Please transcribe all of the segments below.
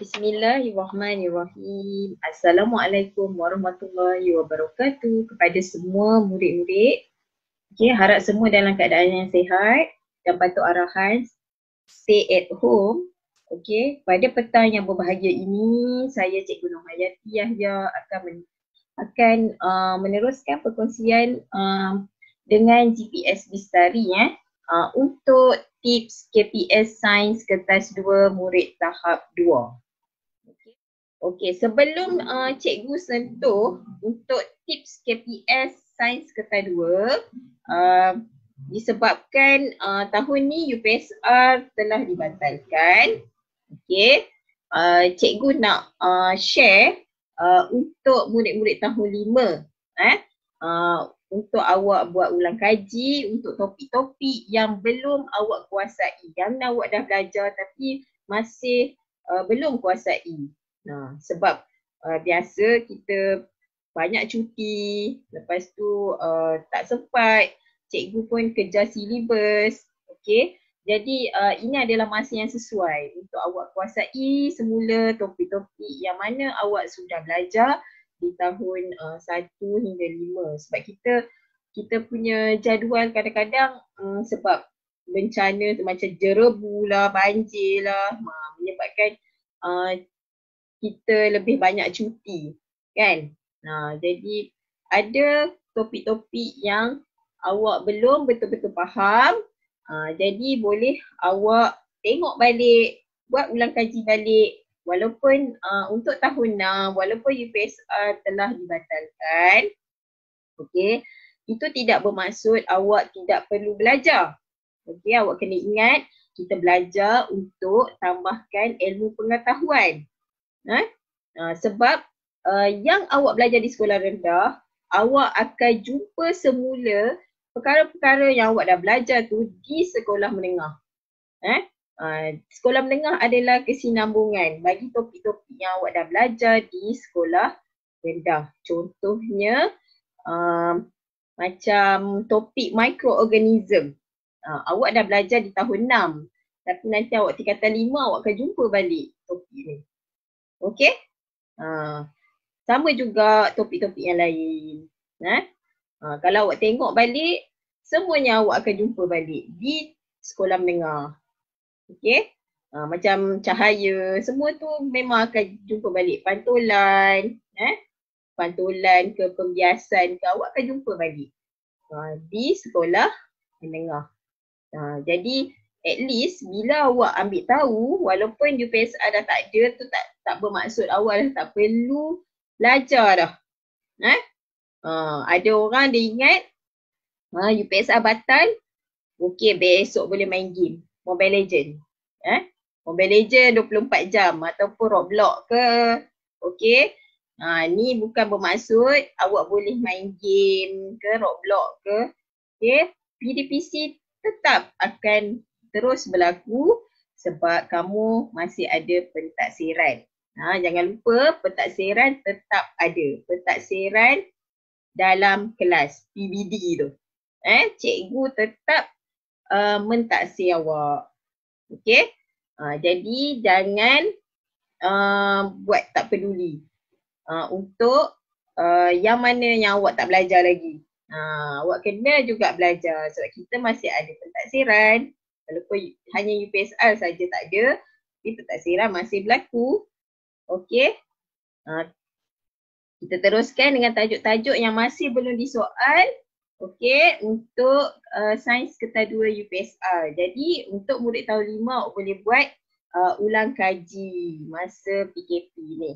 Bismillahirrahmanirrahim. Assalamualaikum warahmatullahi wabarakatuh kepada semua murid-murid. Okay, harap semua dalam keadaan yang sihat dan patuh arahan stay at home. Okay, pada petang yang berbahagia ini, saya Cikgu Nur Hayati Yahya akan men- akan uh, meneruskan perkongsian uh, dengan GPS Bistari eh, uh, untuk tips KPS Sains Kertas 2 Murid Tahap 2. Okey, okay, sebelum uh, cikgu sentuh untuk tips KPS Sains Kertas 2, uh, disebabkan uh, tahun ni UPSR telah dibatalkan. Okey, uh, cikgu nak uh, share Uh, untuk murid-murid tahun lima, eh uh, untuk awak buat ulang kaji untuk topik-topik yang belum awak kuasai yang awak dah belajar tapi masih uh, belum kuasai nah sebab uh, biasa kita banyak cuti lepas tu uh, tak sempat cikgu pun kejar silibus Okay. Jadi uh, ini adalah masa yang sesuai untuk awak kuasai semula topik-topik yang mana awak sudah belajar di tahun uh, eh, 1 hingga 5 sebab kita kita punya jadual kadang-kadang um, sebab bencana macam jerebu lah, banjir lah ha, menyebabkan uh, kita lebih banyak cuti kan. Nah, ha, jadi ada topik-topik yang awak belum betul-betul faham Ha, jadi boleh awak tengok balik, buat ulang kaji balik walaupun uh, untuk tahun 6, walaupun UPSR telah dibatalkan okay, itu tidak bermaksud awak tidak perlu belajar. Okey, awak kena ingat kita belajar untuk tambahkan ilmu pengetahuan. Ha? Uh, sebab uh, yang awak belajar di sekolah rendah, awak akan jumpa semula perkara-perkara yang awak dah belajar tu di sekolah menengah. Eh? Uh, sekolah menengah adalah kesinambungan bagi topik-topik yang awak dah belajar di sekolah rendah. Contohnya uh, macam topik microorganism. Uh, ha, awak dah belajar di tahun 6 tapi nanti awak tingkatan 5 awak akan jumpa balik topik ni. Okay? Uh, ha, sama juga topik-topik yang lain. Eh? Ha, kalau awak tengok balik, semuanya awak akan jumpa balik di sekolah menengah. Okey? Ha, macam cahaya, semua tu memang akan jumpa balik. Pantulan, eh? pantulan ke pembiasan ke, awak akan jumpa balik ha, di sekolah menengah. Ha, jadi at least bila awak ambil tahu, walaupun UPSR dah tak ada, tu tak, tak bermaksud awal tak perlu belajar dah. Eh? Uh, ada orang dia ingat ha, uh, UPSR batal, okey besok boleh main game Mobile Legend. Eh? Mobile Legend 24 jam ataupun Roblox ke, okey. Ha, uh, ni bukan bermaksud awak boleh main game ke Roblox ke, okey. PDPC tetap akan terus berlaku sebab kamu masih ada pentaksiran. Ha, jangan lupa pentaksiran tetap ada. Pentaksiran dalam kelas PBD tu. Eh, cikgu tetap uh, mentaksir awak. Okay. Uh, jadi jangan uh, buat tak peduli. Uh, untuk uh, yang mana yang awak tak belajar lagi. Uh, awak kena juga belajar sebab kita masih ada pentaksiran. Walaupun hanya UPSR saja tak ada, tapi pentaksiran masih berlaku. Okay. Uh, kita teruskan dengan tajuk-tajuk yang masih belum disoal okey untuk uh, sains ketar 2 UPSR. Jadi untuk murid tahun 5 boleh buat uh, ulang kaji masa PKP ni.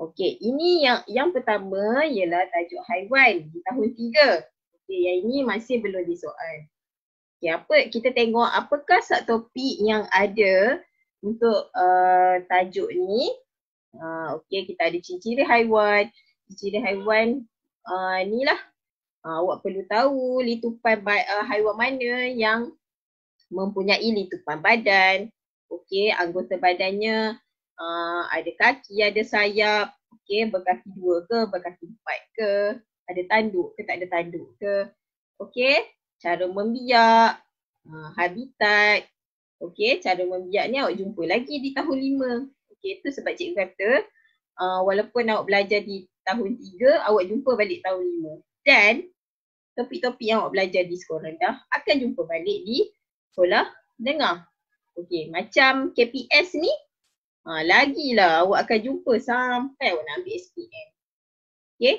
Okey, ini yang yang pertama ialah tajuk haiwan di tahun 3. Okey, yang ini masih belum disoal. Okey, apa kita tengok apakah subtopik yang ada untuk uh, tajuk ni. Uh, ah, okay, kita ada ciri-ciri haiwan. Ciri-ciri haiwan uh, ni lah. Uh, awak perlu tahu litupan ba- uh, haiwan mana yang mempunyai litupan badan. Okay, anggota badannya uh, ada kaki, ada sayap. Okay, berkaki dua ke, berkaki empat ke. Ada tanduk ke, tak ada tanduk ke. Okay, cara membiak, uh, habitat. Okay, cara membiak ni awak jumpa lagi di tahun lima. Okay, tu sebab cikgu kata uh, walaupun awak belajar di tahun tiga, awak jumpa balik tahun lima. Dan topik-topik yang awak belajar di sekolah rendah akan jumpa balik di sekolah dengar. Okay, macam KPS ni, ha, uh, lagilah awak akan jumpa sampai awak nak ambil SPM. Okay,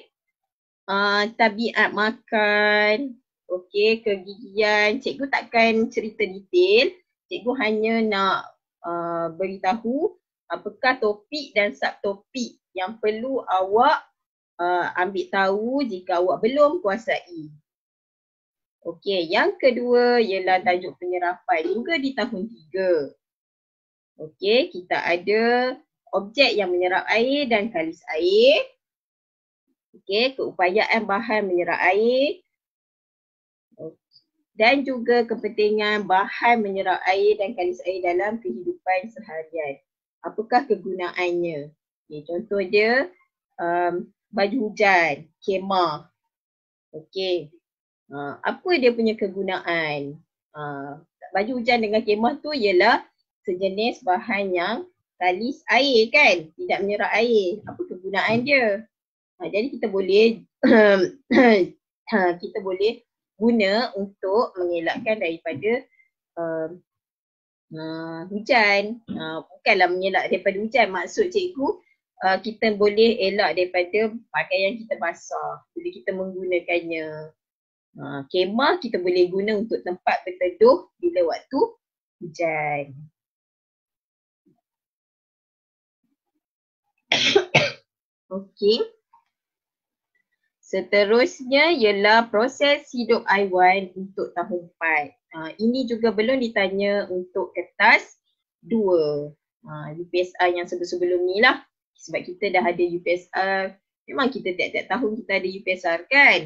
uh, ha, tabiat makan, okay, kegigian. Cikgu takkan cerita detail. Cikgu hanya nak uh, beritahu apakah topik dan subtopik yang perlu awak uh, ambil tahu jika awak belum kuasai. Okey, yang kedua ialah tajuk penyerapan juga di tahun tiga. Okey, kita ada objek yang menyerap air dan kalis air. Okey, keupayaan bahan menyerap air. Dan juga kepentingan bahan menyerap air dan kalis air dalam kehidupan seharian apakah kegunaannya. Okay, contoh je, um, baju hujan, kemah. Okey. Uh, apa dia punya kegunaan? Uh, baju hujan dengan kemah tu ialah sejenis bahan yang talis air kan? Tidak menyerap air. Apa kegunaan dia? Uh, jadi kita boleh uh, kita boleh guna untuk mengelakkan daripada uh, uh, hujan uh, bukanlah menyelak daripada hujan maksud cikgu uh, kita boleh elak daripada pakaian kita basah bila kita menggunakannya uh, kemah kita boleh guna untuk tempat berteduh bila waktu hujan Okey. Seterusnya ialah proses hidup haiwan untuk tahun 4. Uh, ini juga belum ditanya untuk kertas 2 ha, uh, UPSR yang sebelum-sebelum ni lah sebab kita dah ada UPSR memang kita tiap-tiap tahun kita ada UPSR kan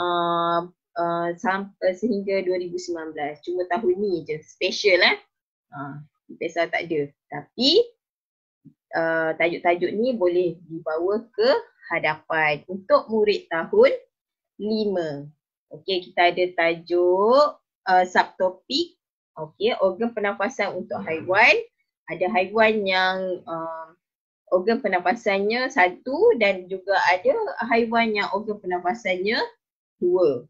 uh, ha, uh, sampai eh, sehingga 2019 cuma tahun ni je special lah eh? uh, UPSR tak ada tapi uh, tajuk-tajuk ni boleh dibawa ke hadapan untuk murid tahun 5 Okey kita ada tajuk Uh, subtopik okey organ pernafasan untuk haiwan ada haiwan yang uh, organ pernafasannya satu dan juga ada haiwan yang organ pernafasannya dua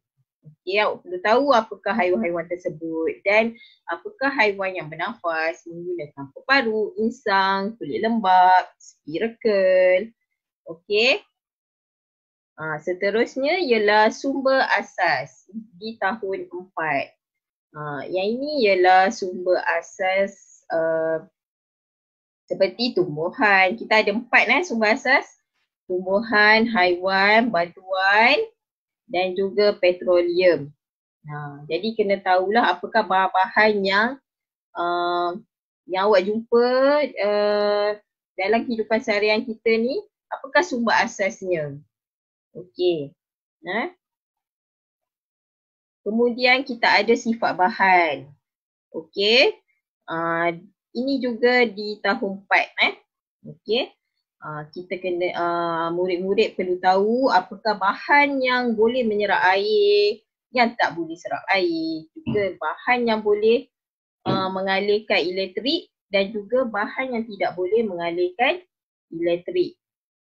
okey awak perlu tahu apakah haiwan-haiwan tersebut dan apakah haiwan yang bernafas menggunakan paru insang kulit lembap, spirakel okey Ha, seterusnya ialah sumber asas di tahun 4. Ha, yang ini ialah sumber asas uh, seperti tumbuhan. Kita ada empat lah sumber asas. Tumbuhan, haiwan, batuan dan juga petroleum. Ha, jadi kena tahulah apakah bahan-bahan yang uh, yang awak jumpa uh, dalam kehidupan seharian kita ni apakah sumber asasnya. Okey. Nah. Ha? Kemudian kita ada sifat bahan. Okey. Uh, ini juga di tahun 4 eh. Okey. Uh, kita kena uh, murid-murid perlu tahu apakah bahan yang boleh menyerap air, yang tak boleh serap air, juga bahan yang boleh uh, mengalirkan elektrik dan juga bahan yang tidak boleh mengalirkan elektrik.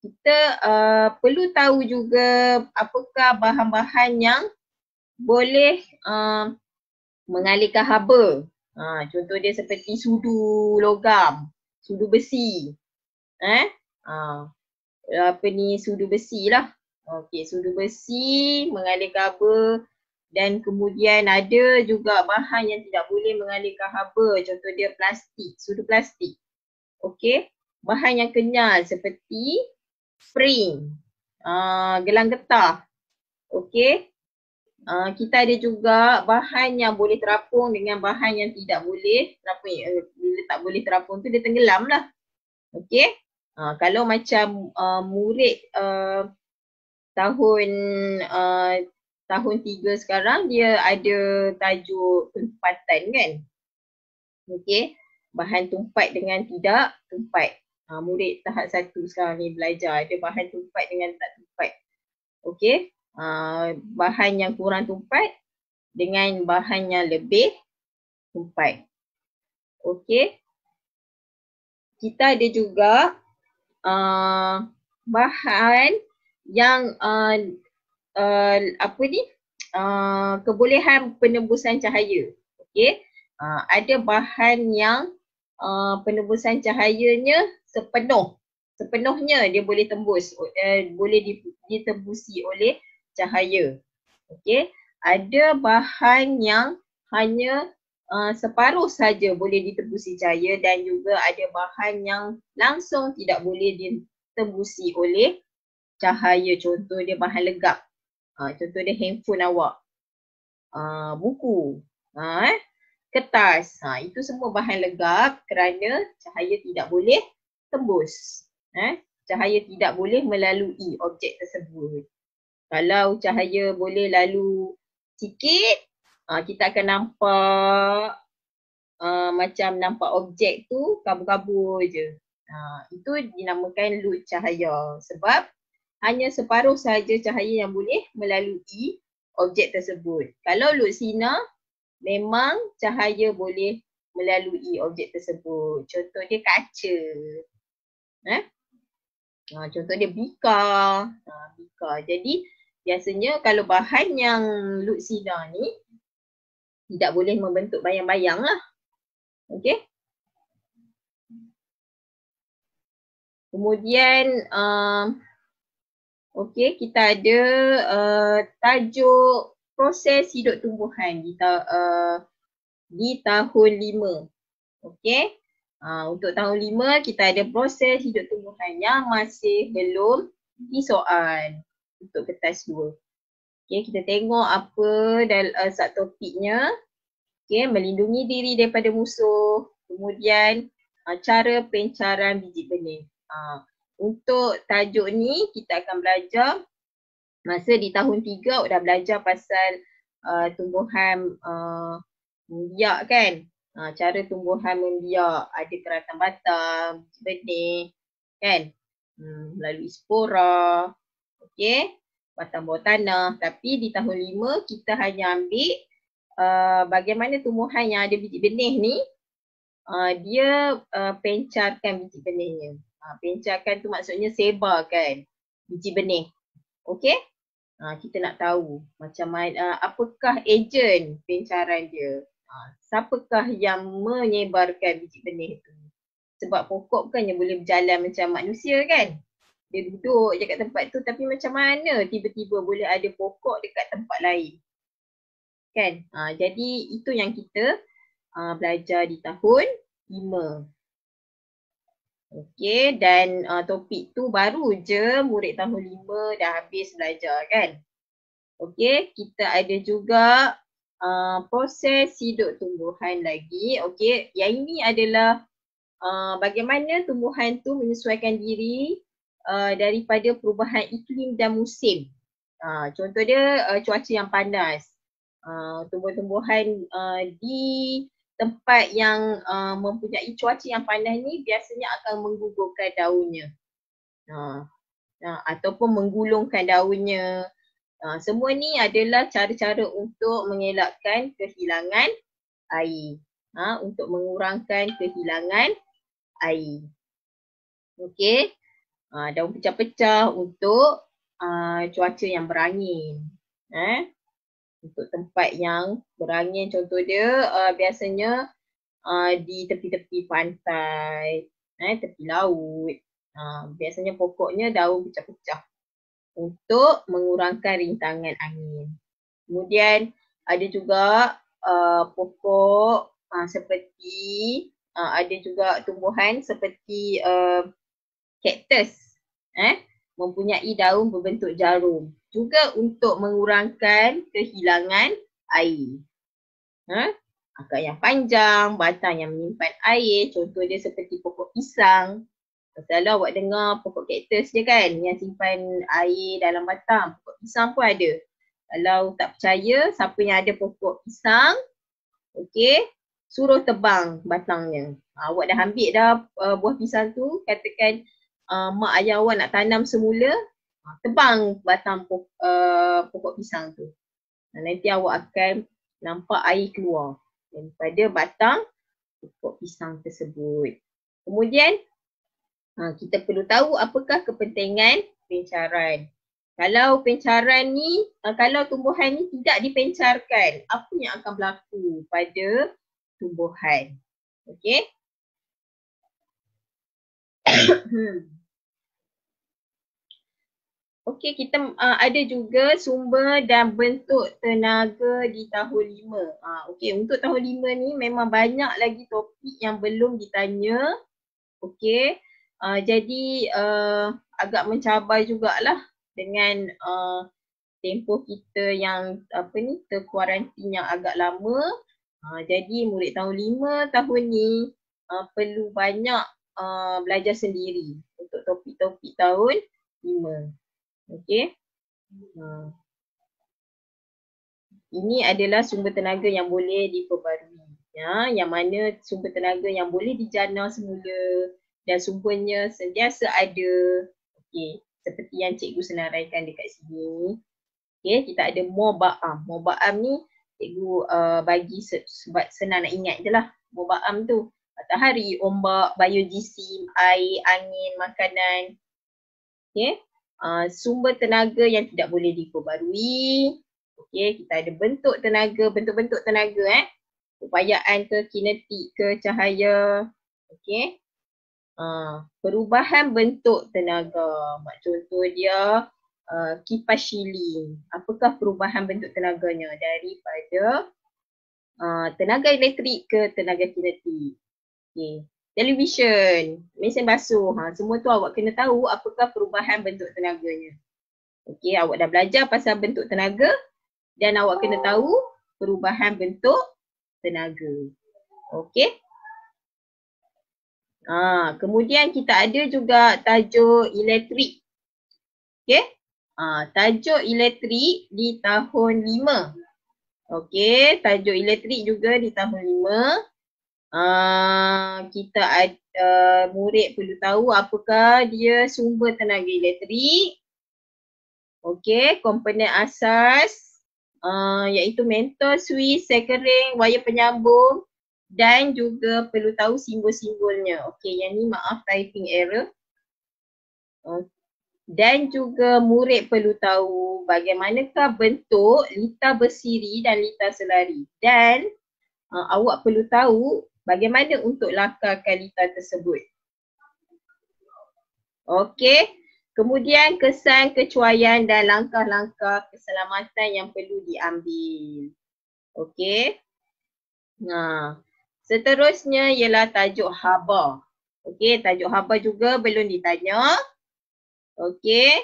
Kita uh, perlu tahu juga apakah bahan-bahan yang boleh uh, um, mengalirkan haba. Uh, contoh dia seperti sudu logam, sudu besi. Eh? Uh, apa ni sudu besi lah. Okey, sudu besi mengalirkan haba dan kemudian ada juga bahan yang tidak boleh mengalirkan haba. Contoh dia plastik, sudu plastik. Okey, bahan yang kenyal seperti spring, uh, gelang getah. Okey, Ah, kita ada juga bahan yang boleh terapung dengan bahan yang tidak boleh terapung. Uh, tak boleh terapung tu dia tenggelam lah. Okey. Uh, kalau macam uh, murid uh, tahun uh, tahun tiga sekarang dia ada tajuk tempatan kan. Okey. Bahan tumpat dengan tidak tumpat. Uh, murid tahap satu sekarang ni belajar ada bahan tumpat dengan tak tumpat. Okey. Ah, bahan yang kurang tumpat dengan bahan yang lebih tumpat. Okey. Kita ada juga uh, bahan yang uh, uh, apa ni? Uh, kebolehan penembusan cahaya. Okey. Uh, ada bahan yang uh, penembusan cahayanya sepenuh sepenuhnya dia boleh tembus uh, boleh ditembusi oleh cahaya. Okey, ada bahan yang hanya uh, separuh saja boleh ditebusi cahaya dan juga ada bahan yang langsung tidak boleh ditebusi oleh cahaya. Contoh dia bahan legap. Uh, contoh dia handphone awak. Uh, buku. Uh, eh? Kertas. Ha, itu semua bahan legap kerana cahaya tidak boleh tembus. Eh? Cahaya tidak boleh melalui objek tersebut. Kalau cahaya boleh lalu sikit, uh, kita akan nampak uh, macam nampak objek tu kabur-kabur je. Uh, itu dinamakan lut cahaya sebab hanya separuh sahaja cahaya yang boleh melalui objek tersebut. Kalau lut sinar, memang cahaya boleh melalui objek tersebut. Contoh dia kaca. Eh? Ha, contoh dia bika. Ha, bika. Jadi biasanya kalau bahan yang Lutsina ni tidak boleh membentuk bayang-bayang lah. Okay. Kemudian um, okay, kita ada uh, tajuk proses hidup tumbuhan di, ta, uh, di tahun lima. Okay. Uh, untuk tahun lima kita ada proses hidup tumbuhan yang masih belum disoal untuk kertas dua. Okay, kita tengok apa dan uh, topiknya. Okay, melindungi diri daripada musuh. Kemudian uh, cara pencaran biji benih. Uh, untuk tajuk ni kita akan belajar masa di tahun tiga sudah belajar pasal uh, tumbuhan uh, membiak kan. Uh, cara tumbuhan membiak ada keratan batang, biji benih kan. Hmm, melalui spora, okey batang bawah tanah tapi di tahun lima kita hanya ambil uh, bagaimana tumbuhan yang ada biji benih ni uh, dia uh, pencarkan biji benihnya uh, pencarkan tu maksudnya sebarkan biji benih okey uh, kita nak tahu macam uh, apakah ejen pencaran dia uh, siapakah yang menyebarkan biji benih tu sebab pokok kan yang boleh berjalan macam manusia kan dia duduk je kat tempat tu tapi macam mana tiba-tiba boleh ada pokok dekat tempat lain kan uh, jadi itu yang kita uh, belajar di tahun 5 okey dan uh, topik tu baru je murid tahun 5 dah habis belajar kan okey kita ada juga Uh, proses hidup tumbuhan lagi. Okey, yang ini adalah uh, bagaimana tumbuhan tu menyesuaikan diri Uh, daripada perubahan iklim dan musim. Uh, contoh dia uh, cuaca yang panas. Uh, tumbuh-tumbuhan uh, di tempat yang uh, mempunyai cuaca yang panas ni biasanya akan menggugurkan daunnya. Uh, uh, ataupun menggulungkan daunnya. Uh, semua ni adalah cara-cara untuk mengelakkan kehilangan air. Ha, untuk mengurangkan kehilangan air. Okey. Ha, daun pecah-pecah untuk uh, cuaca yang berangin. Eh? Untuk tempat yang berangin contoh dia uh, biasanya uh, di tepi-tepi pantai, eh, tepi laut. Uh, biasanya pokoknya daun pecah-pecah untuk mengurangkan rintangan angin. Kemudian ada juga uh, pokok uh, seperti uh, ada juga tumbuhan seperti uh, cactus eh mempunyai daun berbentuk jarum juga untuk mengurangkan kehilangan air. Ha? Akar yang panjang, batang yang menyimpan air, contoh dia seperti pokok pisang. Kalau awak dengar pokok kaktus je kan yang simpan air dalam batang, pokok pisang pun ada. Kalau tak percaya, siapa yang ada pokok pisang, okey, suruh tebang batangnya. Ha, awak dah ambil dah uh, buah pisang tu, katakan Uh, mak ayah awak nak tanam semula, ha, tebang batang pokok, uh, pokok pisang tu. Dan ha, nanti awak akan nampak air keluar daripada batang pokok pisang tersebut. Kemudian ha, kita perlu tahu apakah kepentingan pencaran. Kalau pencaran ni, ha, kalau tumbuhan ni tidak dipencarkan, apa yang akan berlaku pada tumbuhan? Okey. Hmm. Okey, kita uh, ada juga sumber dan bentuk tenaga di tahun lima. Uh, Okey, untuk tahun lima ni memang banyak lagi topik yang belum ditanya. Okey, uh, jadi uh, agak mencabar jugalah dengan uh, tempoh kita yang apa ni, terkuarantin yang agak lama. Uh, jadi murid tahun lima tahun ni uh, perlu banyak uh, belajar sendiri untuk topik-topik tahun lima. Okey. Ha. Ini adalah sumber tenaga yang boleh diperbarui. Ya, yang mana sumber tenaga yang boleh dijana semula dan sumbernya sentiasa ada. Okey, seperti yang cikgu senaraikan dekat sini. Okey, kita ada moba'am. Moba'am ni cikgu uh, bagi sebab senang nak ingat je lah. Moba'am tu. Matahari, ombak, biodisim, air, angin, makanan. Okey, Ah, sumber tenaga yang tidak boleh diperbarui. Okey, kita ada bentuk tenaga, bentuk-bentuk tenaga eh. Upayaan ke kinetik ke cahaya. Okey. Uh, perubahan bentuk tenaga. Mak contoh dia uh, kipas shilling. Apakah perubahan bentuk tenaganya daripada uh, tenaga elektrik ke tenaga kinetik? Okey, Television, mesin basuh, ha, semua tu awak kena tahu apakah perubahan bentuk tenaganya. Okey, awak dah belajar pasal bentuk tenaga dan awak kena tahu perubahan bentuk tenaga. Okey. Ha, kemudian kita ada juga tajuk elektrik. Okey. Ha, tajuk elektrik di tahun lima. Okey, tajuk elektrik juga di tahun lima uh, kita uh, murid perlu tahu apakah dia sumber tenaga elektrik. Okey, komponen asas uh, iaitu mentor, switch, sekering, wayar penyambung dan juga perlu tahu simbol-simbolnya. Okey, yang ni maaf typing error. Okay. Dan juga murid perlu tahu bagaimanakah bentuk lita bersiri dan lita selari. Dan uh, awak perlu tahu bagaimana untuk lakar kalita tersebut. Okey, kemudian kesan kecuaian dan langkah-langkah keselamatan yang perlu diambil. Okey. Nah, ha. seterusnya ialah tajuk haba. Okey, tajuk haba juga belum ditanya. Okey.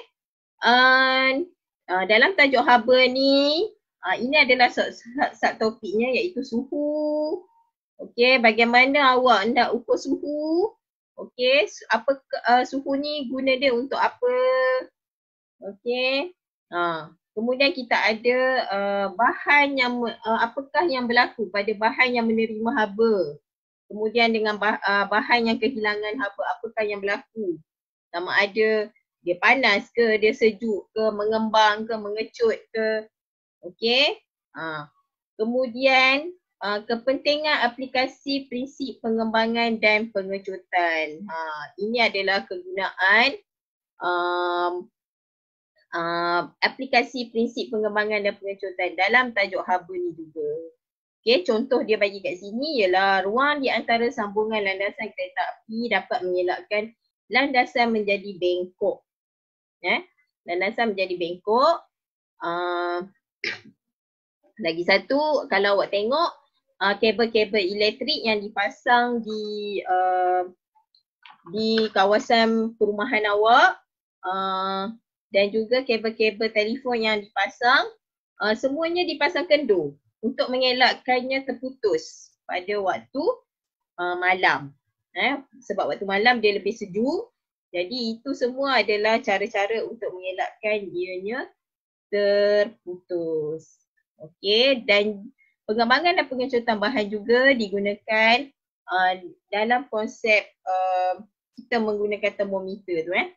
And uh, dalam tajuk haba ni, uh, ini adalah sub-topiknya iaitu suhu, Okey, bagaimana awak hendak ukur suhu? Okey, apa uh, suhu ni guna dia untuk apa? Okey. Ha. Kemudian kita ada uh, bahan yang uh, apakah yang berlaku pada bahan yang menerima haba? Kemudian dengan bah, uh, bahan yang kehilangan haba, apakah yang berlaku? Sama ada dia panas ke, dia sejuk ke, mengembang ke, mengecut ke. Okey. Ha. Kemudian uh, kepentingan aplikasi prinsip pengembangan dan pengecutan. Ha, ah, ini adalah kegunaan um, uh, aplikasi prinsip pengembangan dan pengecutan dalam tajuk haba ni juga. Okay, contoh dia bagi kat sini ialah ruang di antara sambungan landasan kereta api dapat mengelakkan landasan menjadi bengkok. Eh, landasan menjadi bengkok. Uh, lagi satu, kalau awak tengok uh, kabel-kabel elektrik yang dipasang di uh, di kawasan perumahan awak uh, dan juga kabel-kabel telefon yang dipasang uh, semuanya dipasang kendur untuk mengelakkannya terputus pada waktu uh, malam eh sebab waktu malam dia lebih sejuk jadi itu semua adalah cara-cara untuk mengelakkan ianya terputus okey dan pengembangan dan pengecutan bahan juga digunakan uh, dalam konsep uh, kita menggunakan termometer tu eh.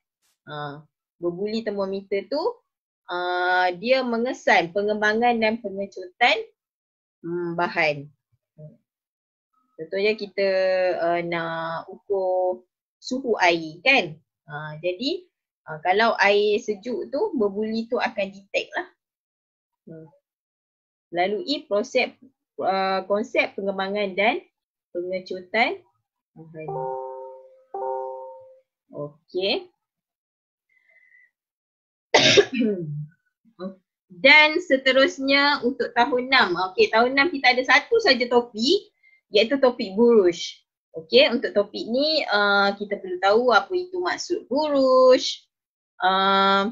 Uh, berbuli termometer tu uh, dia mengesan pengembangan dan pengecutan um, hmm, bahan. Contohnya kita uh, nak ukur suhu air kan. Uh, jadi uh, kalau air sejuk tu berbuli tu akan detect lah. Hmm melalui proses uh, konsep pengembangan dan pengecutan rohani. Okey. dan seterusnya untuk tahun 6. Okey, tahun 6 kita ada satu saja topik iaitu topik burush. Okey, untuk topik ni uh, kita perlu tahu apa itu maksud burush, uh,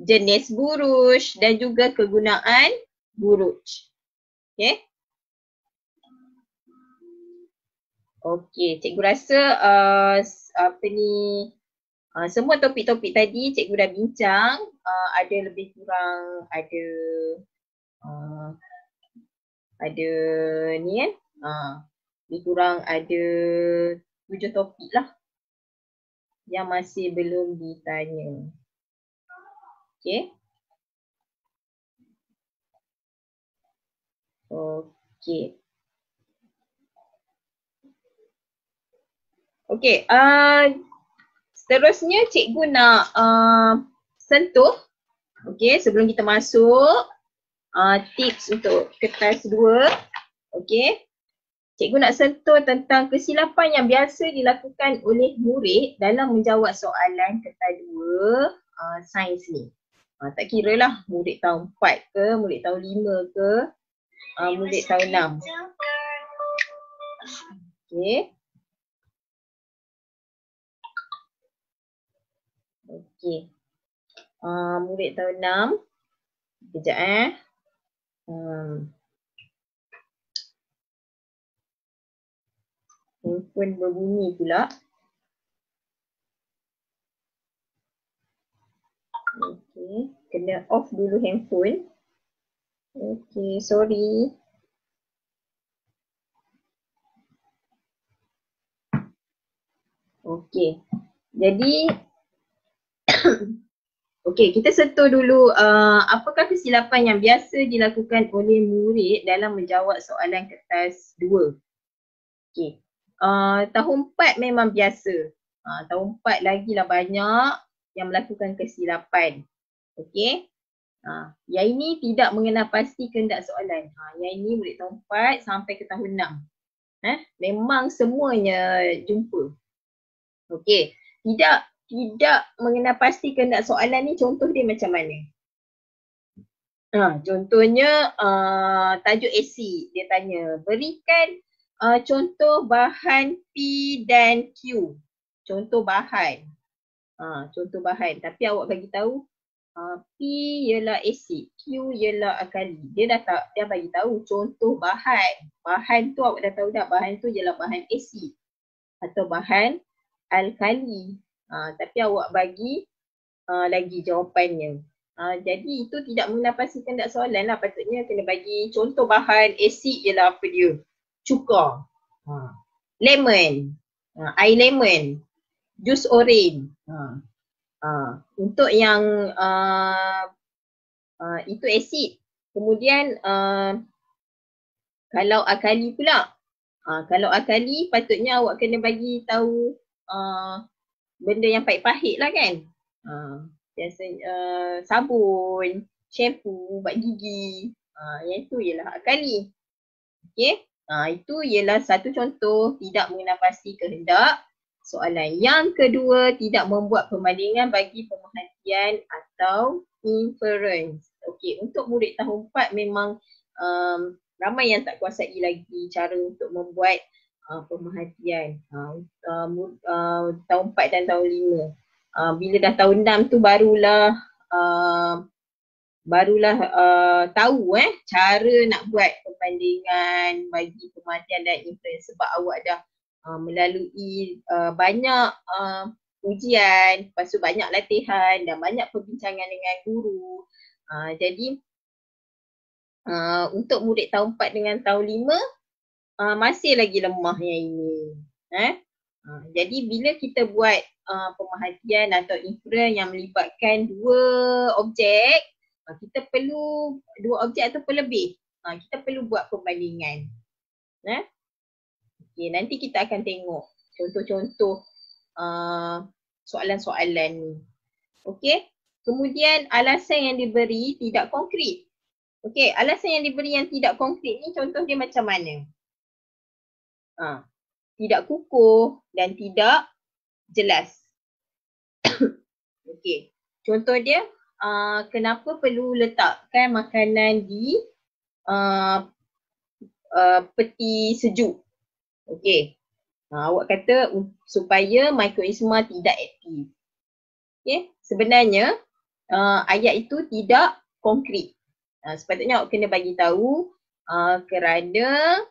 jenis burush dan juga kegunaan buruj. Okay. Okay, cikgu rasa uh, apa ni uh, semua topik-topik tadi cikgu dah bincang uh, ada lebih kurang ada uh, ada ni kan uh, lebih kurang ada tujuh topik lah yang masih belum ditanya. Okay. Okey. Okey, uh, seterusnya cikgu nak uh, sentuh. Okey, sebelum kita masuk uh, tips untuk kertas dua, Okey. Cikgu nak sentuh tentang kesilapan yang biasa dilakukan oleh murid dalam menjawab soalan kertas dua uh, sains ni. Uh, tak kira lah murid tahun 4 ke, murid tahun 5 ke. Ah, uh, murid tahun enam, Okey. Okey. Uh, ah, murid tahun enam, Kejap eh. Hmm. Telefon berbunyi pula. Okey, kena off dulu handphone. Okay, sorry. Okay, jadi Okay, kita sentuh dulu uh, apakah kesilapan yang biasa dilakukan oleh murid dalam menjawab soalan kertas 2. Okay, uh, tahun 4 memang biasa. Uh, tahun 4 lagilah banyak yang melakukan kesilapan. Okay, Ha, yang ini tidak mengenal pasti kehendak soalan. Ha, yang ini murid tahun 4 sampai ke tahun 6. Eh, ha, memang semuanya jumpa. Okey, tidak tidak mengenal pasti kehendak soalan ni contoh dia macam mana? Ha, contohnya uh, tajuk AC dia tanya berikan uh, contoh bahan P dan Q. Contoh bahan. Ha, contoh bahan tapi awak bagi tahu Ah, P ialah asid, Q ialah alkali. Dia dah tak dia bagi tahu contoh bahan. Bahan tu awak dah tahu dah bahan tu ialah bahan asid atau bahan alkali. Ha, tapi awak bagi ha, lagi jawapannya. Ha, jadi itu tidak menafasi kandak soalan lah. Patutnya kena bagi contoh bahan asid ialah apa dia? Cuka. Ha. Lemon. Ha, air lemon. Jus orange. Ha. Ha, untuk yang uh, uh, itu asid. Kemudian uh, kalau akali pula, uh, kalau akali patutnya awak kena bagi tahu uh, benda yang pahit-pahit lah kan. Uh, ha, biasanya uh, sabun, shampoo, buat gigi. Uh, yang itu ialah akali. Okay. Uh, itu ialah satu contoh tidak mengenapasi kehendak Soalan yang kedua tidak membuat perbandingan bagi pemerhatian atau inference. Okey, untuk murid tahun 4 memang um, ramai yang tak kuasai lagi cara untuk membuat uh, pemerhatian uh, uh, uh, tahun 4 dan tahun 5. Uh, bila dah tahun 6 tu barulah uh, barulah uh, tahu eh cara nak buat perbandingan bagi pemerhatian dan inference sebab awak dah Ah, melalui uh, banyak uh, ujian, lepas tu banyak latihan dan banyak perbincangan dengan guru. Uh, jadi uh, untuk murid tahun 4 dengan tahun 5 uh, masih lagi lemah yang ini. Eh? Uh, jadi bila kita buat uh, pemerhatian atau inferen yang melibatkan dua objek, uh, kita perlu dua objek atau lebih. Uh, kita perlu buat perbandingan. Eh? Okay, nanti kita akan tengok contoh-contoh uh, soalan-soalan ni. Okay, kemudian alasan yang diberi tidak konkret. Okay, alasan yang diberi yang tidak konkret ni contoh dia macam mana? Uh, tidak kukuh dan tidak jelas. okay, contoh dia uh, kenapa perlu letakkan makanan di uh, uh, peti sejuk. Okey. Ha, awak kata supaya mikroisma tidak aktif. Okey. Sebenarnya uh, ayat itu tidak konkret. Uh, ha, sepatutnya awak kena bagi tahu uh, kerana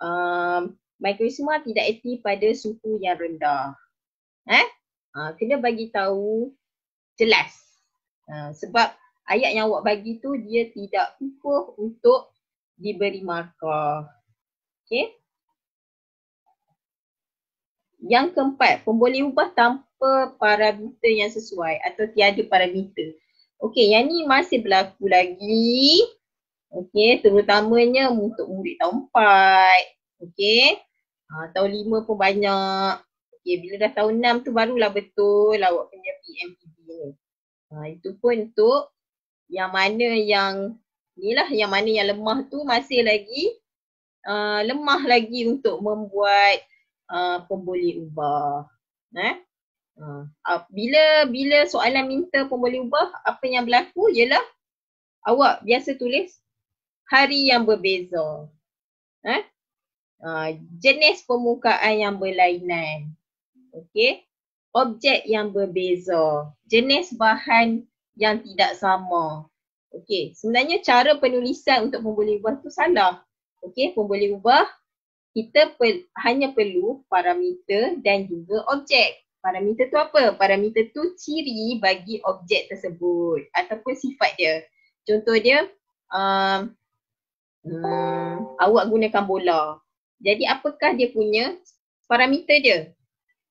uh, mikroisma tidak aktif pada suhu yang rendah. Eh? Uh, kena bagi tahu jelas. Uh, sebab ayat yang awak bagi tu dia tidak cukup untuk diberi markah. Okey. Yang keempat, pemboleh ubah tanpa parameter yang sesuai atau tiada parameter. Okey, yang ni masih berlaku lagi. Okey, terutamanya untuk murid tahun 4. Okey. Ha, tahun 5 pun banyak. Okey, bila dah tahun 6 tu barulah betul awak punya PMPB ni. Ha, itu pun untuk yang mana yang ni lah yang mana yang lemah tu masih lagi uh, lemah lagi untuk membuat uh, ah, pemboleh ubah. Eh? Uh, bila bila soalan minta pemboleh ubah, apa yang berlaku ialah awak biasa tulis hari yang berbeza. Eh? Uh, jenis permukaan yang berlainan. okay? Objek yang berbeza. Jenis bahan yang tidak sama. Okey, sebenarnya cara penulisan untuk pemboleh ubah tu salah. Okey, pemboleh ubah kita per, hanya perlu parameter dan juga objek. Parameter tu apa? Parameter tu ciri bagi objek tersebut ataupun sifat dia. Contoh dia, um, um, awak gunakan bola. Jadi apakah dia punya parameter dia?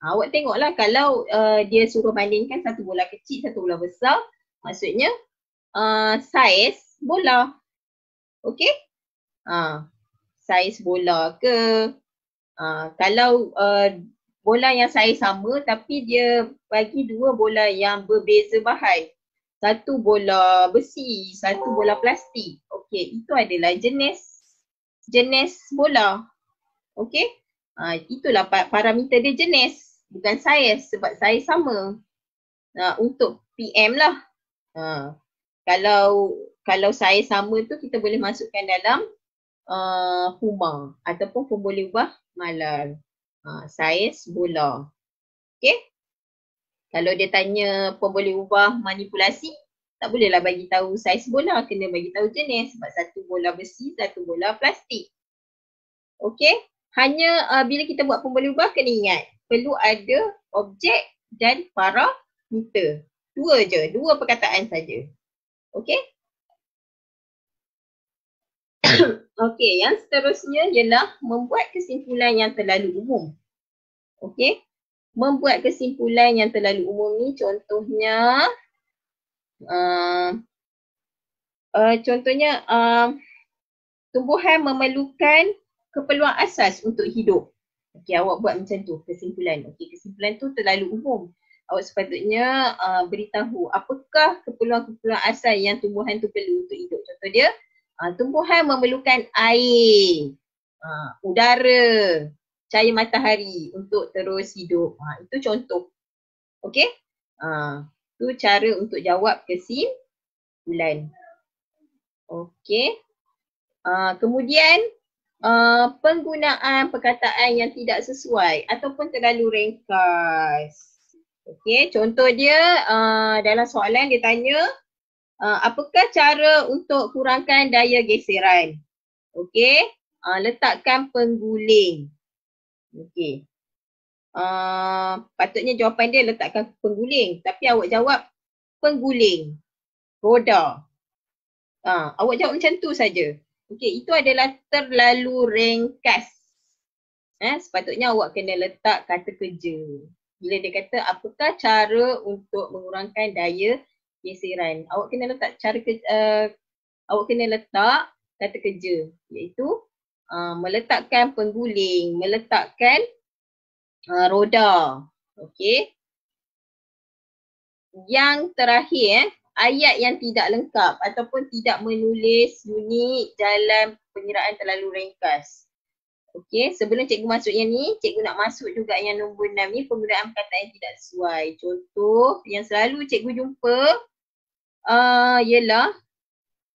Ha, awak tengoklah kalau uh, dia suruh bandingkan satu bola kecil, satu bola besar, maksudnya uh, saiz bola. Okay? Uh, ha saiz bola ke uh, kalau uh, bola yang saiz sama tapi dia bagi dua bola yang berbeza bahan satu bola besi satu bola plastik okey itu adalah jenis jenis bola okey uh, itulah parameter dia jenis bukan saiz sebab saiz sama uh, untuk PM lah uh, kalau kalau saiz sama tu kita boleh masukkan dalam uh, huma ataupun pemboleh ubah malar. Uh, saiz bola. Okay. Kalau dia tanya pemboleh ubah manipulasi, tak bolehlah bagi tahu saiz bola. Kena bagi tahu jenis sebab satu bola besi, satu bola plastik. Okay. Hanya uh, bila kita buat pemboleh ubah, kena ingat. Perlu ada objek dan parameter. Dua je. Dua perkataan saja. Okay. Okey, yang seterusnya ialah membuat kesimpulan yang terlalu umum. Okey. Membuat kesimpulan yang terlalu umum ni contohnya uh, uh, contohnya uh, tumbuhan memerlukan keperluan asas untuk hidup. Okey, awak buat macam tu kesimpulan. Okey, kesimpulan tu terlalu umum. Awak sepatutnya uh, beritahu apakah keperluan-keperluan asas yang tumbuhan tu perlu untuk hidup. Contoh dia, Ha, tumbuhan memerlukan air, ha, udara, cahaya matahari untuk terus hidup. Ha, itu contoh. Okey? Ha, itu cara untuk jawab kesimpulan. Okey. Ha, kemudian uh, penggunaan perkataan yang tidak sesuai ataupun terlalu ringkas. Okey, contoh dia uh, dalam soalan dia tanya Uh, apakah cara untuk kurangkan daya geseran? Okey, uh, letakkan pengguling. Okey. Uh, patutnya jawapan dia letakkan pengguling tapi awak jawab pengguling roda. Uh, awak jawab macam tu saja. Okey, itu adalah terlalu ringkas. Eh, sepatutnya awak kena letak kata kerja. Bila dia kata apakah cara untuk mengurangkan daya geseran. Awak kena letak cara ke. uh, awak kena letak kata kerja iaitu uh, meletakkan pengguling, meletakkan uh, roda. Okey. Yang terakhir eh, ayat yang tidak lengkap ataupun tidak menulis unit dalam penyiraan terlalu ringkas. Okey, sebelum cikgu masuk yang ni, cikgu nak masuk juga yang nombor 6 ni penggunaan perkataan yang tidak sesuai. Contoh yang selalu cikgu jumpa uh, ialah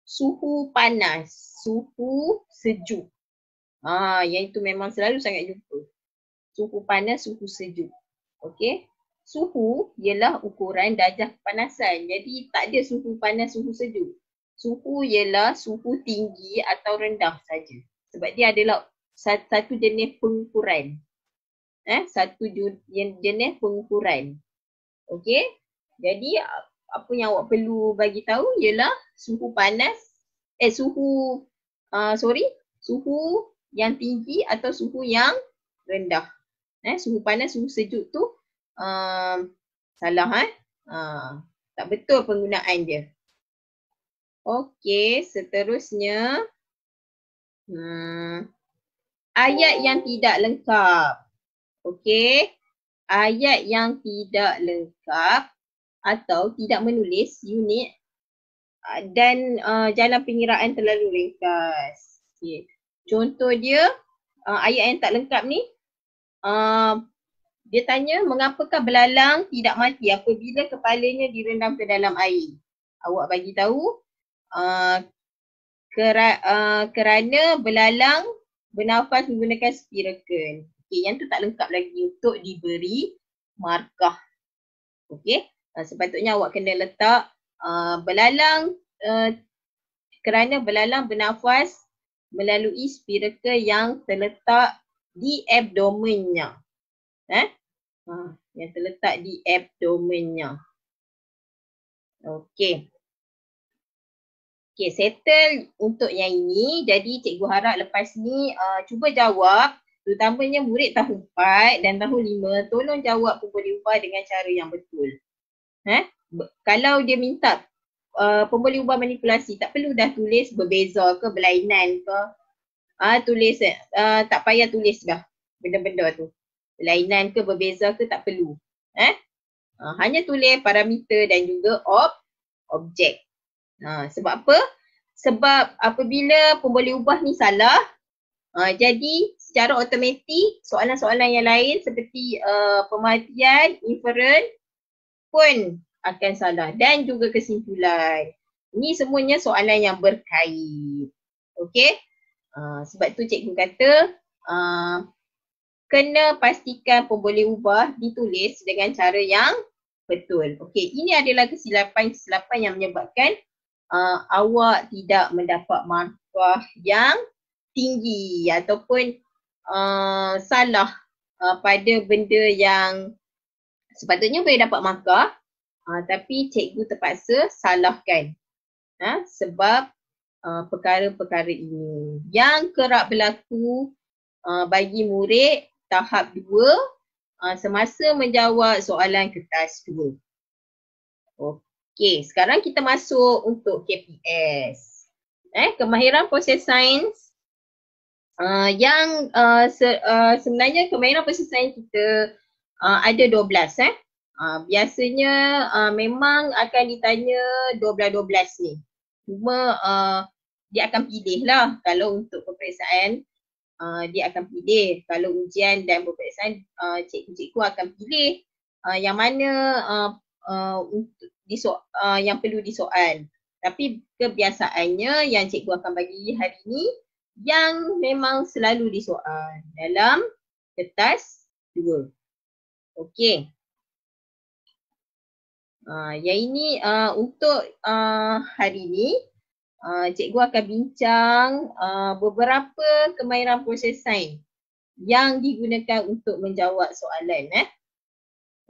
suhu panas, suhu sejuk. Ha, yang itu memang selalu sangat jumpa. Suhu panas, suhu sejuk. Okey. Suhu ialah ukuran darjah kepanasan. Jadi tak ada suhu panas, suhu sejuk. Suhu ialah suhu tinggi atau rendah saja. Sebab dia adalah satu jenis pengukuran. Eh, satu jenis pengukuran. Okey. Jadi apa yang awak perlu bagi tahu ialah suhu panas eh suhu uh, sorry suhu yang tinggi atau suhu yang rendah eh suhu panas suhu sejuk tu uh, salah eh uh, tak betul penggunaan dia okey seterusnya hmm ayat yang tidak lengkap okey ayat yang tidak lengkap atau tidak menulis unit uh, dan uh, jalan pengiraan terlalu ringkas. Okay. Contoh dia uh, ayat yang tak lengkap ni uh, dia tanya mengapakah belalang tidak mati apabila kepalanya direndam ke dalam air. Awak bagi tahu uh, kera, uh, kerana belalang bernafas menggunakan spiracle. Okay, yang tu tak lengkap lagi untuk diberi markah. Okay. Ah, sepatutnya awak kena letak uh, belalang uh, kerana belalang bernafas melalui spiraka yang terletak di abdomennya. Eh? Ha, yang terletak di abdomennya. Okey. Okey, settle untuk yang ini. Jadi cikgu harap lepas ni uh, cuba jawab terutamanya murid tahun 4 dan tahun 5 tolong jawab pukul 4 dengan cara yang betul. Eh? Kalau dia minta uh, pemboleh ubah manipulasi, tak perlu dah tulis berbeza ke, berlainan ke. Ah tulis, uh, tak payah tulis dah benda-benda tu. Berlainan ke, berbeza ke, tak perlu. Eh? Uh, hanya tulis parameter dan juga ob objek. Uh, sebab apa? Sebab apabila pemboleh ubah ni salah, uh, jadi secara automatik soalan-soalan yang lain seperti uh, pemerhatian, inference, pun akan salah dan juga kesimpulan. Ini semuanya soalan yang berkait. Okey? Uh, sebab tu cikgu kata uh, kena pastikan pemboleh ubah ditulis dengan cara yang betul. Okey, ini adalah kesilapan-kesilapan yang menyebabkan uh, awak tidak mendapat markah yang tinggi ataupun uh, salah uh, pada benda yang sepatutnya boleh dapat markah uh, tapi cikgu terpaksa salahkan uh, sebab uh, perkara-perkara ini yang kerap berlaku uh, bagi murid tahap dua uh, semasa menjawab soalan kertas 2 Okey, sekarang kita masuk untuk KPS. Eh, kemahiran proses sains uh, yang uh, se- uh, sebenarnya kemahiran proses sains kita Ah, ada 12 eh. Uh, biasanya uh, memang akan ditanya 12-12 ni. Cuma uh, dia akan pilih lah kalau untuk peperiksaan uh, dia akan pilih. Kalau ujian dan peperiksaan uh, cikgu-cikgu akan pilih uh, yang mana uh, uh, diso- uh, yang perlu disoal. Tapi kebiasaannya yang cikgu akan bagi hari ini yang memang selalu disoal dalam kertas 2. Okey. Uh, yang ini uh, untuk uh, hari ini uh, cikgu akan bincang uh, beberapa kemahiran proses sains yang digunakan untuk menjawab soalan eh.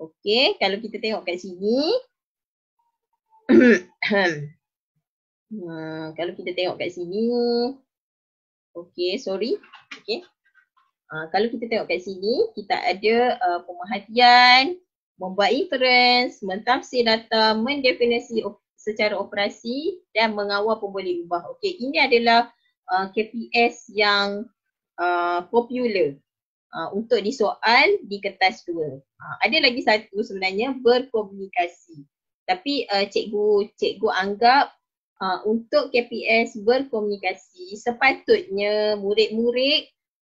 Okey, kalau kita tengok kat sini hmm, kalau kita tengok kat sini Okey, sorry. Okey. Ah, kalau kita tengok kat sini, kita ada uh, pemerhatian, membuat inference, mentafsir data, mendefinisi op- secara operasi dan mengawal pemboleh ubah. Okey, ini adalah uh, ah, KPS yang uh, popular uh, untuk di soal di kertas dua. Uh, ada lagi satu sebenarnya berkomunikasi. Tapi uh, cikgu cikgu anggap uh, untuk KPS berkomunikasi sepatutnya murid-murid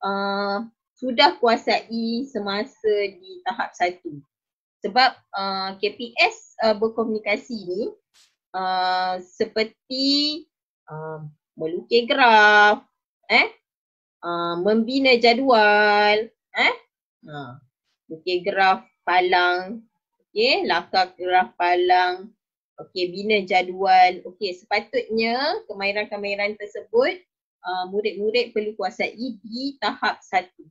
Uh, sudah kuasai semasa di tahap satu. Sebab uh, KPS uh, berkomunikasi ni uh, seperti uh, melukis graf, eh, uh, membina jadual, eh, uh, melukis uh, graf palang, okay, lakar graf palang, okay, bina jadual, okay, sepatutnya kemahiran-kemahiran tersebut Uh, murid-murid perlu kuasai di tahap satu.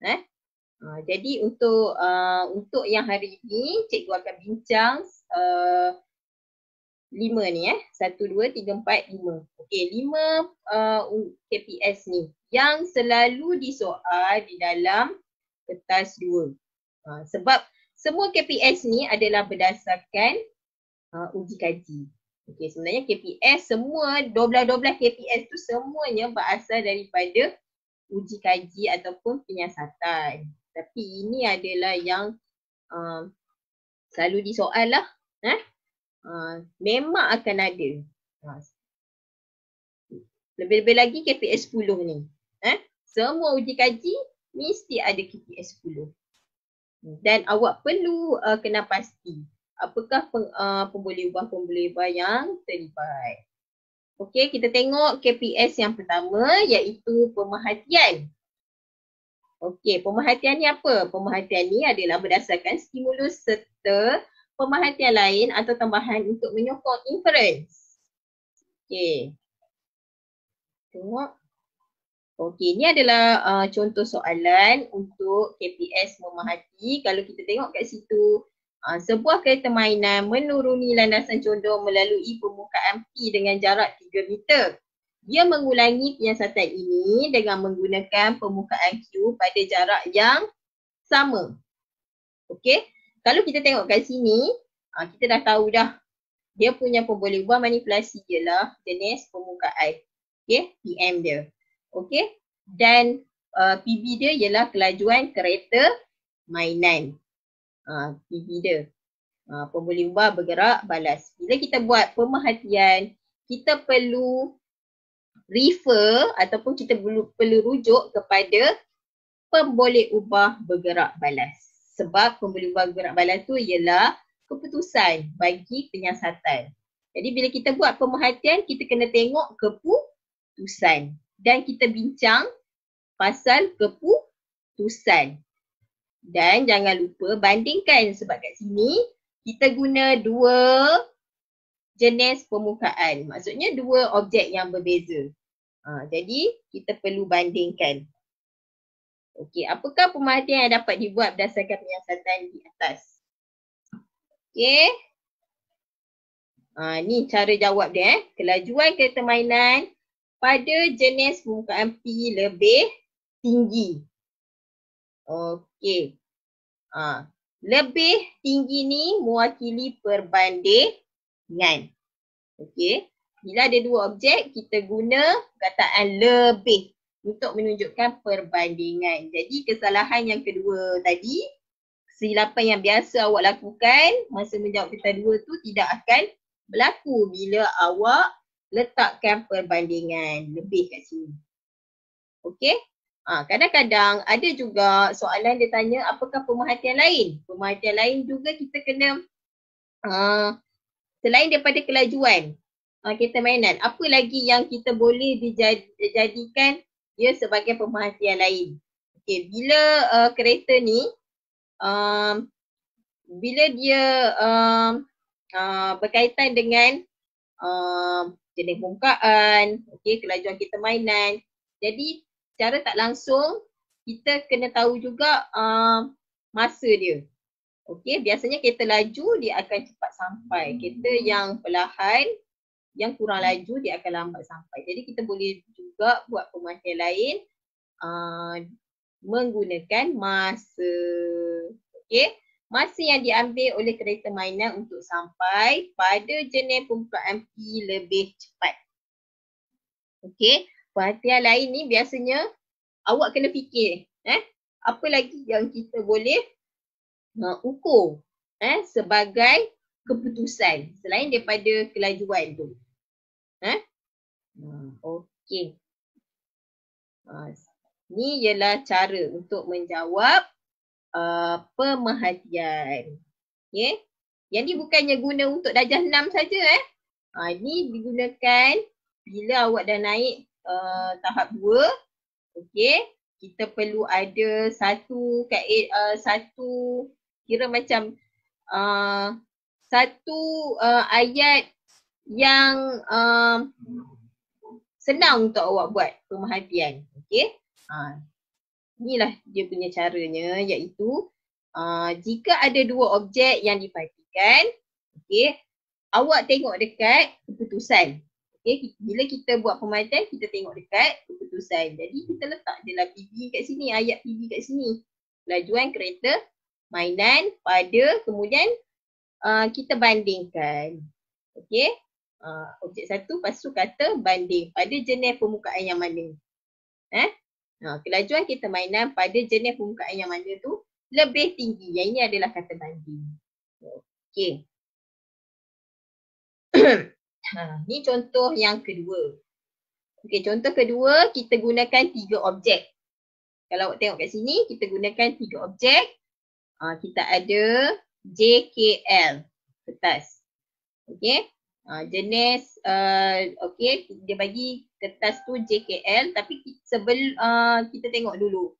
Eh? Uh, jadi untuk uh, untuk yang hari ini, cikgu akan bincang uh, lima ni eh. Satu, dua, tiga, empat, lima. Okey, lima uh, KPS ni yang selalu disoal di dalam kertas dua. Uh, sebab semua KPS ni adalah berdasarkan uh, uji kaji. Okey sebenarnya KPS semua 12-12 KPS tu semuanya berasal daripada uji kaji ataupun penyiasatan. Tapi ini adalah yang um, selalu disoal lah. Eh? Uh, memang akan ada. Uh, lebih-lebih lagi KPS 10 ni. Eh? Semua uji kaji mesti ada KPS 10. Dan awak perlu uh, kena pasti apakah pem, uh, pemboleh ubah pemboleh ubah yang terlibat. Okey, kita tengok KPS yang pertama iaitu pemerhatian. Okey, pemerhatian ni apa? Pemerhatian ni adalah berdasarkan stimulus serta pemerhatian lain atau tambahan untuk menyokong inference. Okey. Tengok. Okey, ni adalah uh, contoh soalan untuk KPS memahati. Kalau kita tengok kat situ, Aa, ah, sebuah kereta mainan menuruni landasan condor melalui permukaan P dengan jarak 3 meter. Dia mengulangi penyiasatan ini dengan menggunakan permukaan Q pada jarak yang sama. Okey, kalau kita tengok kat sini, aa, ah, kita dah tahu dah dia punya pemboleh buah manipulasi ialah jenis permukaan. Okey, PM dia. Okey, dan uh, ah, PB dia ialah kelajuan kereta mainan. Ah, TV dia. Ha, ah, pemboleh ubah bergerak balas. Bila kita buat pemerhatian, kita perlu refer ataupun kita perlu, perlu rujuk kepada pemboleh ubah bergerak balas. Sebab pemboleh ubah bergerak balas tu ialah keputusan bagi penyiasatan. Jadi bila kita buat pemerhatian, kita kena tengok keputusan dan kita bincang pasal keputusan. Dan jangan lupa bandingkan sebab kat sini kita guna dua jenis permukaan. Maksudnya dua objek yang berbeza. Ha, jadi kita perlu bandingkan. Okey, apakah pemerhatian yang dapat dibuat berdasarkan penyiasatan di atas? Okey. Ha, ni cara jawab dia eh. Kelajuan kereta mainan pada jenis permukaan P lebih tinggi. Okey. Okey. Ha. Lebih tinggi ni mewakili perbandingan. Okey. Bila ada dua objek, kita guna perkataan lebih untuk menunjukkan perbandingan. Jadi kesalahan yang kedua tadi, kesilapan yang biasa awak lakukan masa menjawab kita dua tu tidak akan berlaku bila awak letakkan perbandingan lebih kat sini. Okey? Ha, kadang-kadang ada juga soalan dia tanya apakah pemerhatian lain. Pemerhatian lain juga kita kena uh, selain daripada kelajuan uh, ha, kereta mainan. Apa lagi yang kita boleh dijadikan dia sebagai pemerhatian lain. Okay, bila uh, kereta ni, uh, bila dia uh, uh, berkaitan dengan uh, jenis bongkaan, okay, kelajuan kita mainan, jadi secara tak langsung kita kena tahu juga uh, masa dia. Okey, biasanya kereta laju dia akan cepat sampai. Kereta yang perlahan yang kurang laju dia akan lambat sampai. Jadi kita boleh juga buat pemahaman lain uh, menggunakan masa. Okey. Masa yang diambil oleh kereta mainan untuk sampai pada jenis pembukaan P lebih cepat. Okey perhatian lain ni biasanya awak kena fikir eh apa lagi yang kita boleh uh, ukur eh sebagai keputusan selain daripada kelajuan tu. Eh? Hmm, okey. Ah, ni ialah cara untuk menjawab uh, pemerhatian. Okey. Yang ni bukannya guna untuk darjah 6 saja eh. Ha, ni digunakan bila awak dah naik uh, tahap dua, okey kita perlu ada satu kait uh, eh, eh, satu kira macam uh, satu uh, ayat yang uh, senang untuk awak buat pemerhatian okey ha uh, inilah dia punya caranya iaitu uh, jika ada dua objek yang diperhatikan okey awak tengok dekat keputusan Okay, bila kita buat pemadaan, kita tengok dekat keputusan. Jadi kita letak je lah PB kat sini, ayat PB kat sini. Lajuan kereta, mainan, pada, kemudian uh, kita bandingkan. Okay, uh, objek satu lepas tu kata banding pada jenis permukaan yang mana. Eh? Uh, kelajuan kita mainan pada jenis permukaan yang mana tu lebih tinggi. Yang ini adalah kata banding. Okay. Ha, ni contoh yang kedua. Okey, contoh kedua kita gunakan tiga objek. Kalau awak tengok kat sini, kita gunakan tiga objek. Ha, kita ada JKL, kertas. Okey, ha, jenis, uh, okey, dia bagi kertas tu JKL tapi sebelum uh, kita tengok dulu.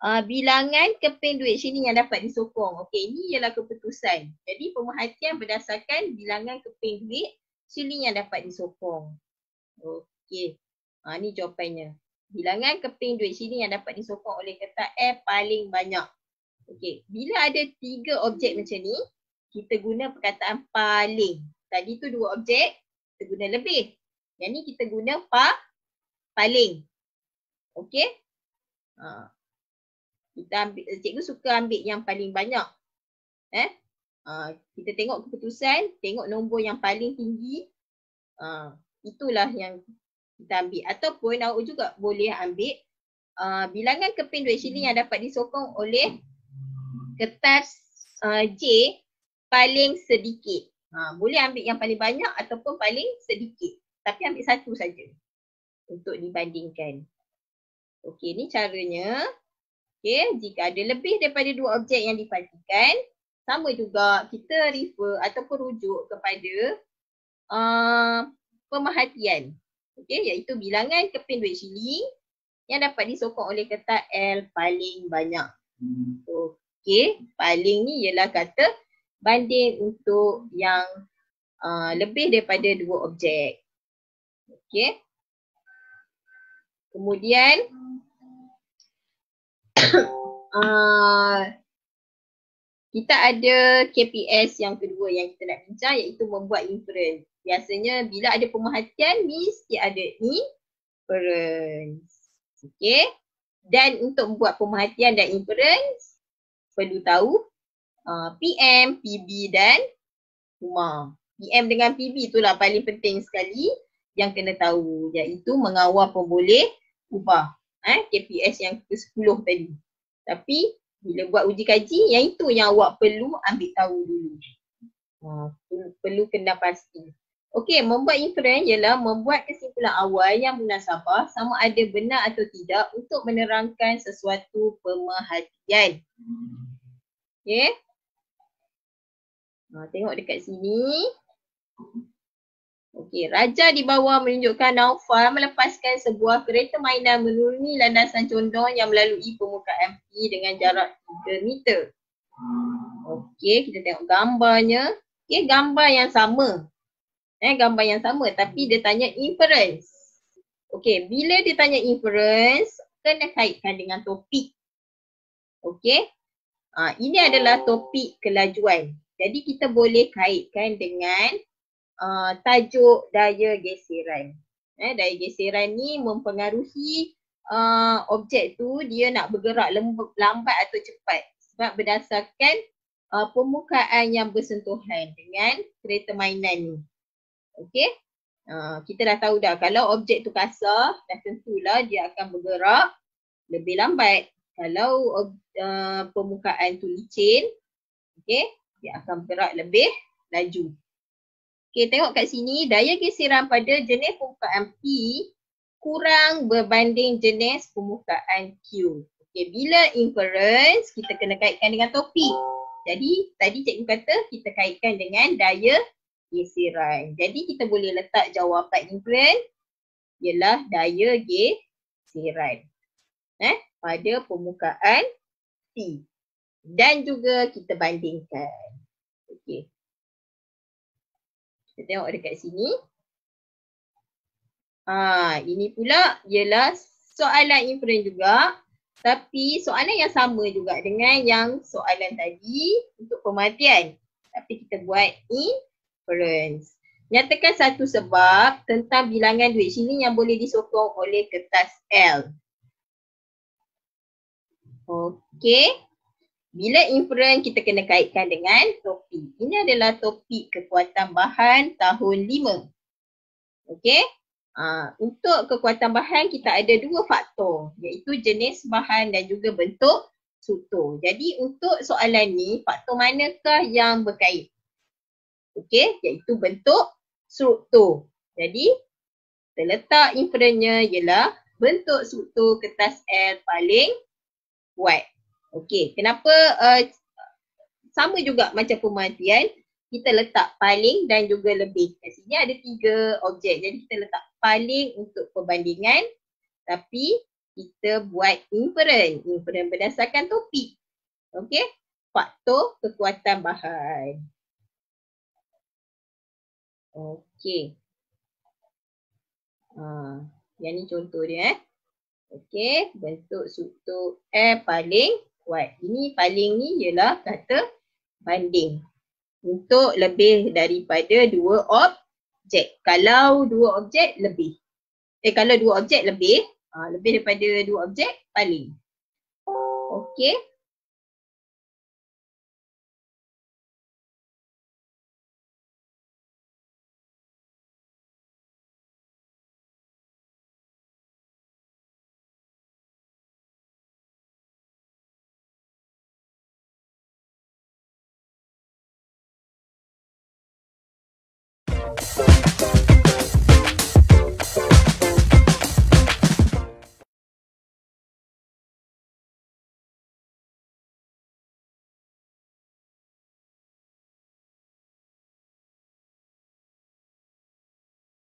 Uh, bilangan keping duit sini yang dapat disokong. Okey, ini ialah keputusan. Jadi pemerhatian berdasarkan bilangan keping duit sini yang dapat disokong. Okey. Ha ni jawapannya. Bilangan keping duit sini yang dapat disokong oleh kertas air paling banyak. Okey, bila ada tiga objek macam ni, kita guna perkataan paling. Tadi tu dua objek, kita guna lebih. Yang ni kita guna pa paling. Okey? Ha. Kita ambil, cikgu suka ambil yang paling banyak. Eh? Ah, kita tengok keputusan, tengok nombor yang paling tinggi. Uh, itulah yang kita ambil. Ataupun awak juga boleh ambil uh, bilangan keping dua sini yang dapat disokong oleh kertas uh, J paling sedikit. Uh, boleh ambil yang paling banyak ataupun paling sedikit. Tapi ambil satu saja untuk dibandingkan. Okey, ni caranya. Okey, jika ada lebih daripada dua objek yang dipastikan, sama juga kita refer ataupun rujuk kepada uh, pemerhatian. Okey, iaitu bilangan keping duit shilling yang dapat disokong oleh kata L paling banyak. Okey, paling ni ialah kata banding untuk yang uh, lebih daripada dua objek. Okey. Kemudian uh, kita ada KPS yang kedua yang kita nak bincang iaitu membuat inference. Biasanya bila ada pemerhatian mesti ada inference. Okay. Dan untuk membuat pemerhatian dan inference perlu tahu uh, PM, PB dan UMA. PM dengan PB itulah paling penting sekali yang kena tahu iaitu mengawal pemboleh ubah eh, KPS yang ke-10 tadi. Tapi bila buat uji kaji yang itu yang awak perlu ambil tahu dulu. Ha, perlu, perlu kena pasti. Okey, membuat inference ialah membuat kesimpulan awal yang munasabah sama ada benar atau tidak untuk menerangkan sesuatu pemerhatian. Okey. Ha, tengok dekat sini. Okey, raja di bawah menunjukkan Naufal melepaskan sebuah kereta mainan menuruni landasan condong yang melalui permukaan P dengan jarak 3 meter. Okey, kita tengok gambarnya. Okey, gambar yang sama. Eh, gambar yang sama tapi dia tanya inference. Okey, bila dia tanya inference, kena kaitkan dengan topik. Okey. Ha, ini adalah topik kelajuan. Jadi kita boleh kaitkan dengan uh, tajuk daya geseran. Eh, daya geseran ni mempengaruhi uh, objek tu dia nak bergerak lembab, lambat atau cepat sebab berdasarkan uh, permukaan yang bersentuhan dengan kereta mainan ni. Okay. Uh, kita dah tahu dah kalau objek tu kasar dah tentulah dia akan bergerak lebih lambat. Kalau uh, permukaan tu licin, okay, dia akan bergerak lebih laju. Okay, tengok kat sini daya gisiran pada jenis permukaan P kurang berbanding jenis permukaan Q. Okay, bila inference kita kena kaitkan dengan topik. Jadi tadi cikgu kata kita kaitkan dengan daya gisiran. Jadi kita boleh letak jawapan inference ialah daya gisiran. Eh, pada permukaan P Dan juga kita bandingkan. Okay. Kita tengok dekat sini. Ha, ini pula ialah soalan inference juga. Tapi soalan yang sama juga dengan yang soalan tadi untuk pematian. Tapi kita buat inference. Nyatakan satu sebab tentang bilangan duit sini yang boleh disokong oleh kertas L. Okey. Bila inference kita kena kaitkan dengan topik. Ini adalah topik kekuatan bahan tahun 5. Okey. Uh, untuk kekuatan bahan kita ada dua faktor iaitu jenis bahan dan juga bentuk struktur. Jadi untuk soalan ni faktor manakah yang berkait? Okey, iaitu bentuk struktur. Jadi terletak inferennya ialah bentuk struktur kertas air paling wide. Okey, kenapa uh, sama juga macam pemerhatian kita letak paling dan juga lebih. Kat sini ada tiga objek. Jadi kita letak paling untuk perbandingan tapi kita buat inference. Inference berdasarkan topik. Okey, faktor kekuatan bahan. Okey. Ha, yang ni contoh dia eh. Okey, bentuk struktur R eh, paling kuat. Ini paling ni ialah kata banding. Untuk lebih daripada dua objek. Kalau dua objek lebih. Eh kalau dua objek lebih. Ah, lebih daripada dua objek paling. Okay.